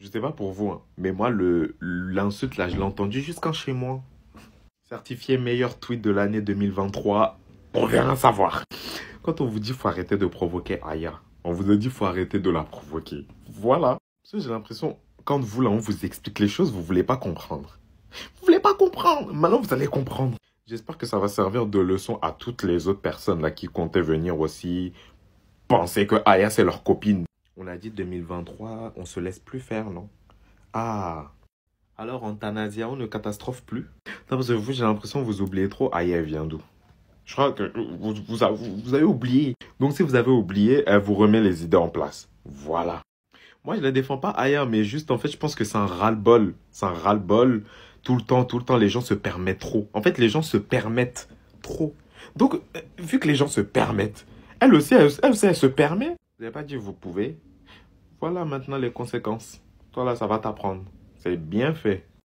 Je sais pas pour vous, hein, mais moi, le l'insulte, là, je l'ai entendu jusqu'en chez moi. Certifié meilleur tweet de l'année 2023, on verra savoir. Quand on vous dit faut arrêter de provoquer Aya, on vous a dit faut arrêter de la provoquer. Voilà. Parce que j'ai l'impression, quand vous, là, on vous explique les choses, vous voulez pas comprendre. Vous voulez pas comprendre Maintenant, vous allez comprendre. J'espère que ça va servir de leçon à toutes les autres personnes là qui comptaient venir aussi penser que Aya, c'est leur copine. On a dit 2023, on se laisse plus faire, non Ah Alors en on ne catastrophe plus Non, parce que vous, j'ai l'impression que vous oubliez trop Aya vient d'où Je crois que vous, vous, avez oublié. Donc si vous avez oublié, elle vous remet les idées en place. Voilà. Moi, je ne la défends pas Aya, mais juste en fait, je pense que c'est un ras-le-bol. C'est un ras-le-bol. Tout le temps, tout le temps, les gens se permettent trop. En fait, les gens se permettent trop. Donc, euh, vu que les gens se permettent, elle aussi, elle, elle se permet vous n'avez pas dit vous pouvez. Voilà maintenant les conséquences. Toi là, ça va t'apprendre. C'est bien fait.